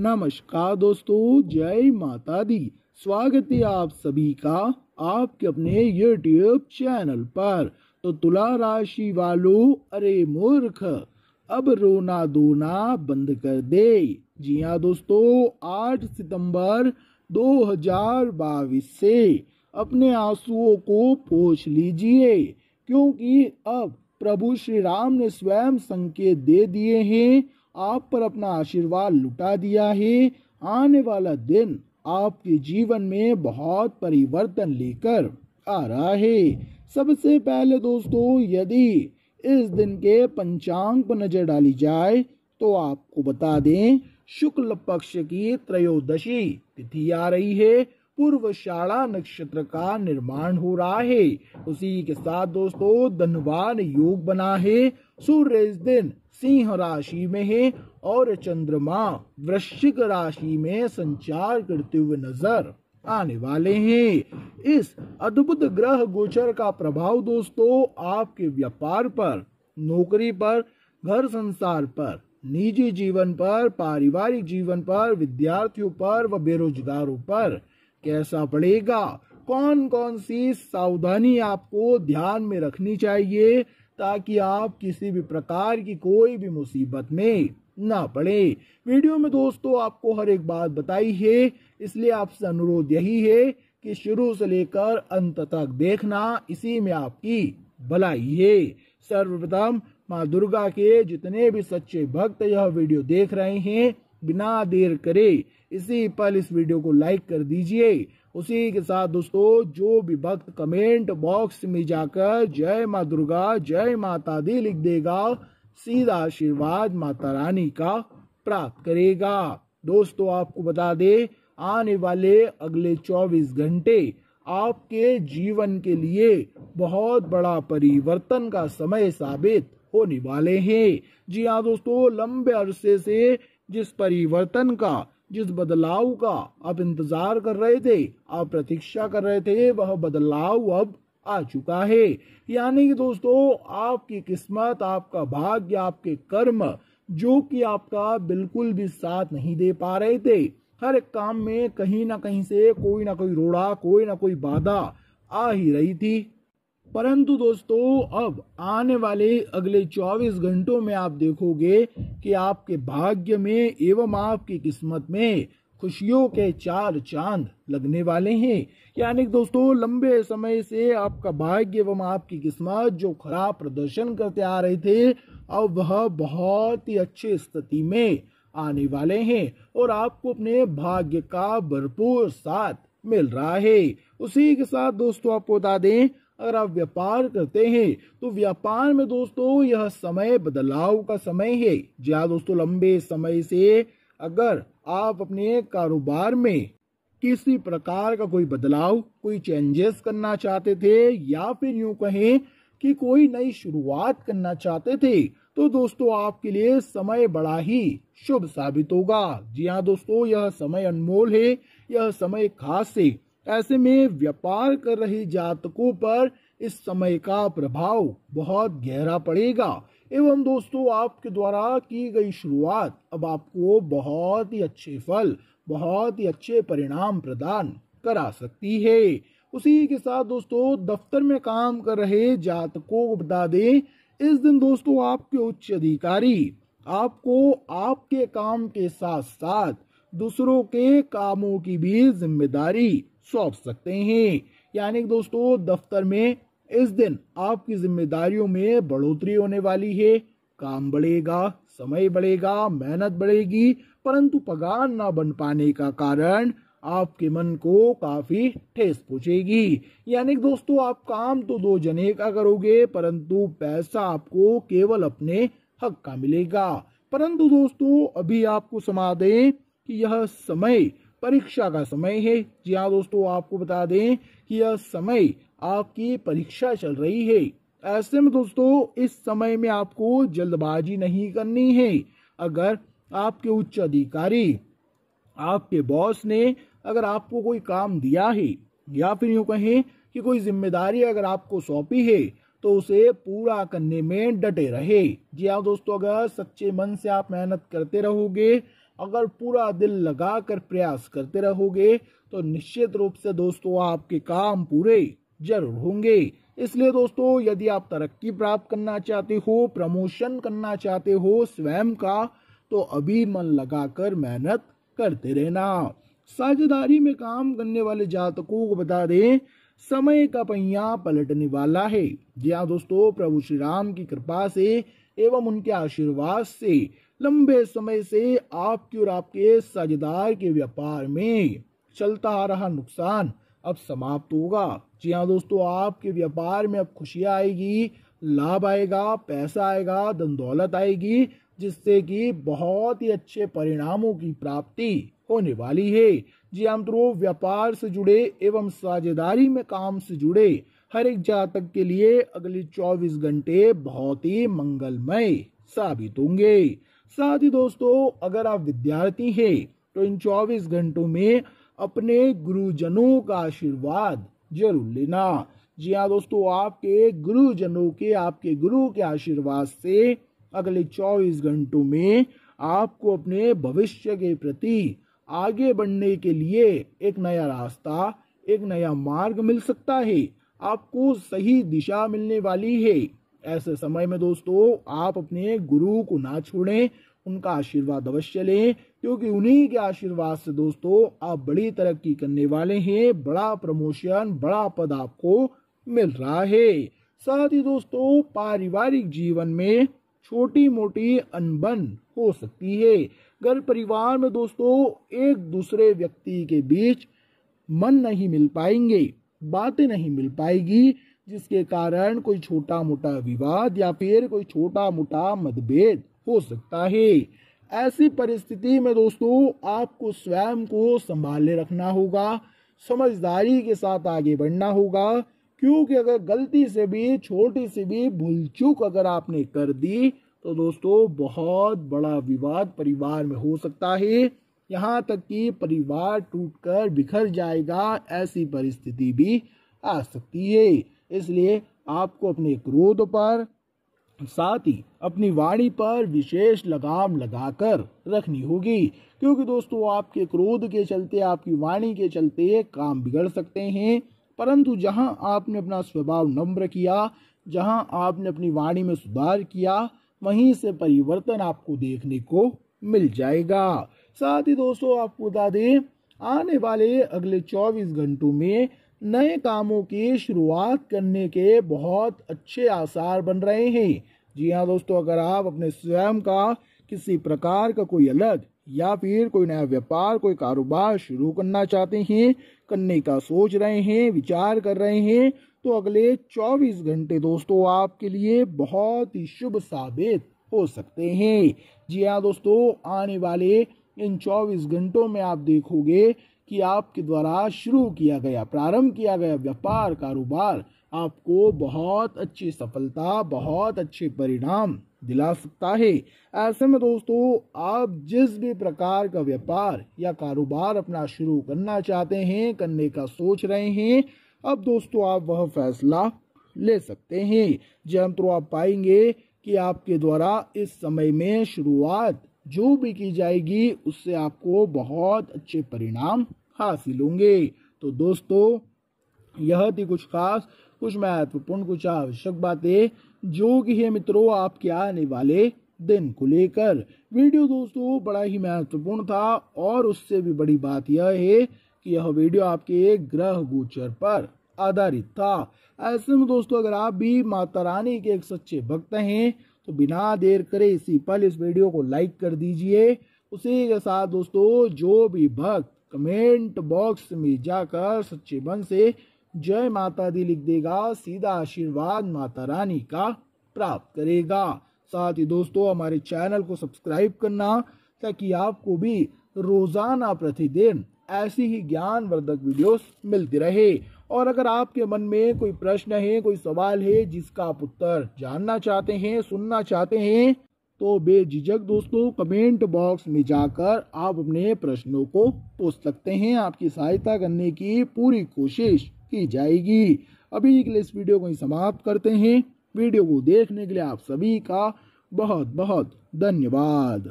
नमस्कार दोस्तों जय माता दी स्वागत है आप सभी का आपके अपने यूट्यूब चैनल पर तो तुला राशि वालों अरे मूर्ख अब रोना धोना बंद कर दे जी हाँ दोस्तों 8 सितंबर 2022 से अपने आंसुओं को पोछ लीजिए क्योंकि अब प्रभु श्री राम ने स्वयं संकेत दे दिए हैं आप पर अपना आशीर्वाद लुटा दिया है आने वाला दिन आपके जीवन में बहुत परिवर्तन लेकर आ रहा है सबसे पहले दोस्तों यदि इस दिन के पंचांग पर नजर डाली जाए तो आपको बता दें शुक्ल पक्ष की त्रयोदशी तिथि आ रही है पूर्व शाला नक्षत्र का निर्माण हो रहा है उसी के साथ दोस्तों धनवान योग बना है सूर्य इस दिन सिंह राशि में है और चंद्रमा वृश्चिक राशि में संचार करते हुए नजर आने वाले हैं इस अद्भुत ग्रह गोचर का प्रभाव दोस्तों आपके व्यापार पर नौकरी पर घर संसार पर निजी जीवन पर पारिवारिक जीवन पर विद्यार्थियों पर व बेरोजगारों पर कैसा पड़ेगा कौन कौन सी सावधानी आपको ध्यान में रखनी चाहिए ताकि आप किसी भी प्रकार की कोई भी मुसीबत में ना पड़े वीडियो में दोस्तों आपको हर एक बात बताई है इसलिए आपसे अनुरोध यही है कि शुरू से लेकर अंत तक देखना इसी में आपकी भलाई है सर्वप्रथम माँ दुर्गा के जितने भी सच्चे भक्त यह वीडियो देख रहे हैं बिना देर करे इसी पल इस वीडियो को लाइक कर दीजिए उसी के साथ दोस्तों जो भी भक्त कमेंट बॉक्स में जाकर जय माँ दुर्गा जय माता दी लिख देगा सीधा आशीर्वाद माता रानी का प्राप्त करेगा दोस्तों आपको बता दे आने वाले अगले 24 घंटे आपके जीवन के लिए बहुत बड़ा परिवर्तन का समय साबित होने वाले हैं जी हाँ दोस्तों लंबे अरसे से जिस परिवर्तन का जिस बदलाव का आप इंतजार कर रहे थे आप प्रतीक्षा कर रहे थे वह बदलाव अब आ चुका है यानी कि दोस्तों आपकी किस्मत आपका भाग्य आपके कर्म जो कि आपका बिल्कुल भी साथ नहीं दे पा रहे थे हर एक काम में कहीं ना कहीं से कोई ना कोई रोड़ा कोई ना कोई बाधा आ ही रही थी परंतु दोस्तों अब आने वाले अगले 24 घंटों में आप देखोगे कि आपके भाग्य में एवं आपकी किस्मत में खुशियों के चार चांद लगने वाले हैं यानी दोस्तों लंबे समय से आपका भाग्य एवं आपकी किस्मत जो खराब प्रदर्शन करते आ रहे थे अब वह बहुत ही अच्छी स्थिति में आने वाले हैं और आपको अपने भाग्य का भरपूर साथ मिल रहा है उसी के साथ दोस्तों आपको बता दें अगर आप व्यापार करते हैं तो व्यापार में दोस्तों यह समय बदलाव का समय है जी हाँ दोस्तों लंबे समय से अगर आप अपने कारोबार में किसी प्रकार का कोई बदलाव कोई चेंजेस करना चाहते थे या फिर यूं कहें कि कोई नई शुरुआत करना चाहते थे तो दोस्तों आपके लिए समय बड़ा ही शुभ साबित होगा जी हाँ दोस्तों यह समय अनमोल है यह समय खास है ऐसे में व्यापार कर रहे जातकों पर इस समय का प्रभाव बहुत गहरा पड़ेगा एवं दोस्तों आपके द्वारा की गई शुरुआत अब आपको बहुत ही अच्छे फल बहुत ही अच्छे परिणाम प्रदान करा सकती है उसी के साथ दोस्तों दफ्तर में काम कर रहे जातकों को बता दें इस दिन दोस्तों आपके उच्च अधिकारी आपको आपके काम के साथ साथ दूसरों के कामों की भी जिम्मेदारी सौंप सकते हैं यानी दोस्तों दफ्तर में इस दिन आपकी जिम्मेदारियों में बढ़ोतरी होने वाली है काम बढ़ेगा समय बढ़ेगा मेहनत बढ़ेगी परंतु पगार ना बन पाने का कारण आपके मन को काफी ठेस पहुंचेगी यानी दोस्तों आप काम तो दो जने का करोगे परंतु पैसा आपको केवल अपने हक का मिलेगा परंतु दोस्तों अभी आपको समा दें कि यह समय परीक्षा का समय है जी हाँ दोस्तों आपको बता दें कि यह समय आपकी परीक्षा चल रही है ऐसे में दोस्तों इस समय में आपको जल्दबाजी नहीं करनी है अगर आपके उच्च अधिकारी आपके बॉस ने अगर आपको कोई काम दिया है या फिर यूँ कहें कि कोई जिम्मेदारी अगर आपको सौंपी है तो उसे पूरा करने में डटे रहे जी हाँ दोस्तों अगर सच्चे मन से आप मेहनत करते रहोगे अगर पूरा दिल लगा कर प्रयास करते रहोगे तो निश्चित रूप से दोस्तों आपके काम पूरे जरूर होंगे इसलिए दोस्तों यदि आप तरक्की प्राप्त करना चाहते हो प्रमोशन करना चाहते हो स्वयं का तो अभी मन लगाकर मेहनत करते रहना साझेदारी में काम करने वाले जातकों को बता दें समय का पहिया पलटने वाला है जी हाँ दोस्तों प्रभु श्री राम की कृपा से एवं उनके आशीर्वाद से लंबे समय से आपके और आपके साझेदार के व्यापार में चलता आ रहा नुकसान अब समाप्त होगा जी हाँ दोस्तों आपके व्यापार में अब खुशियाँ आएगी लाभ आएगा पैसा आएगा धन दौलत आएगी जिससे कि बहुत ही अच्छे परिणामों की प्राप्ति होने वाली है जी हम हाँ तो व्यापार से जुड़े एवं साझेदारी में काम से जुड़े हर एक जातक के लिए अगले 24 घंटे बहुत ही मंगलमय साबित होंगे साथ ही दोस्तों अगर आप विद्यार्थी हैं तो इन 24 घंटों में अपने गुरुजनों का आशीर्वाद जरूर लेना जी हाँ दोस्तों आपके गुरुजनों के आपके गुरु के आशीर्वाद से अगले 24 घंटों में आपको अपने भविष्य के प्रति आगे बढ़ने के लिए एक नया रास्ता एक नया मार्ग मिल सकता है आपको सही दिशा मिलने वाली है ऐसे समय में दोस्तों आप अपने गुरु को ना छोड़ें उनका आशीर्वाद अवश्य लें क्योंकि उन्हीं के आशीर्वाद से दोस्तों आप बड़ी तरक्की करने वाले हैं बड़ा प्रमोशन बड़ा पद आपको मिल रहा है साथ ही दोस्तों पारिवारिक जीवन में छोटी मोटी अनबन हो सकती है घर परिवार में दोस्तों एक दूसरे व्यक्ति के बीच मन नहीं मिल पाएंगे बातें नहीं मिल पाएगी जिसके कारण कोई छोटा मोटा विवाद या फिर कोई छोटा मोटा मतभेद हो सकता है ऐसी परिस्थिति में दोस्तों आपको स्वयं को संभाले रखना होगा समझदारी के साथ आगे बढ़ना होगा क्योंकि अगर गलती से भी छोटी सी भी भूल चूक अगर आपने कर दी तो दोस्तों बहुत बड़ा विवाद परिवार में हो सकता है यहाँ तक कि परिवार टूटकर बिखर जाएगा ऐसी परिस्थिति भी आ सकती है इसलिए आपको अपने क्रोध पर साथ ही अपनी वाणी पर विशेष लगाम लगाकर रखनी होगी क्योंकि दोस्तों आपके क्रोध के चलते आपकी वाणी के चलते काम बिगड़ सकते हैं परंतु जहां आपने अपना स्वभाव नम्र किया जहां आपने अपनी वाणी में सुधार किया वहीं से परिवर्तन आपको देखने को मिल जाएगा साथ ही दोस्तों आपको बता दें आने वाले अगले 24 घंटों में नए कामों की शुरुआत करने के बहुत अच्छे आसार बन रहे हैं जी हाँ दोस्तों अगर आप अपने स्वयं का किसी प्रकार का कोई अलग या फिर कोई नया व्यापार कोई कारोबार शुरू करना चाहते हैं करने का सोच रहे हैं विचार कर रहे हैं तो अगले 24 घंटे दोस्तों आपके लिए बहुत ही शुभ साबित हो सकते हैं जी हाँ दोस्तों आने वाले इन 24 घंटों में आप देखोगे कि आपके द्वारा शुरू किया गया प्रारंभ किया गया व्यापार कारोबार आपको बहुत अच्छी सफलता बहुत अच्छे परिणाम दिला सकता है ऐसे में दोस्तों आप जिस भी प्रकार का व्यापार या कारोबार अपना शुरू करना चाहते हैं करने का सोच रहे हैं अब दोस्तों आप वह फैसला ले सकते हैं जयंत्रो हाँ आप पाएंगे कि आपके द्वारा इस समय में शुरुआत जो भी की जाएगी उससे आपको बहुत अच्छे परिणाम हासिल होंगे तो दोस्तों यह थी कुछ खास कुछ महत्वपूर्ण कुछ आवश्यक बातें जो कि है मित्रों आपके आने वाले दिन को लेकर वीडियो दोस्तों बड़ा ही महत्वपूर्ण था और उससे भी बड़ी बात यह है कि यह वीडियो आपके एक ग्रह गोचर पर आधारित था ऐसे में दोस्तों अगर आप भी माता रानी के एक सच्चे भक्त हैं तो बिना देर करे इसी पल इस वीडियो को लाइक कर दीजिए उसी के साथ दोस्तों जो भी भक्त कमेंट बॉक्स में जाकर सच्चे मन से जय माता दी लिख देगा सीधा आशीर्वाद माता रानी का प्राप्त करेगा साथ ही दोस्तों हमारे चैनल को सब्सक्राइब करना ताकि आपको भी रोजाना प्रतिदिन ऐसी ही ज्ञानवर्धक वीडियोस मिलती रहे और अगर आपके मन में कोई प्रश्न है कोई सवाल है जिसका आप उत्तर जानना चाहते हैं सुनना चाहते हैं तो बेझिझक दोस्तों कमेंट बॉक्स में जाकर आप अपने प्रश्नों को पूछ सकते हैं आपकी सहायता करने की पूरी कोशिश की जाएगी अभी के लिए इस वीडियो को समाप्त करते हैं वीडियो को देखने के लिए आप सभी का बहुत बहुत धन्यवाद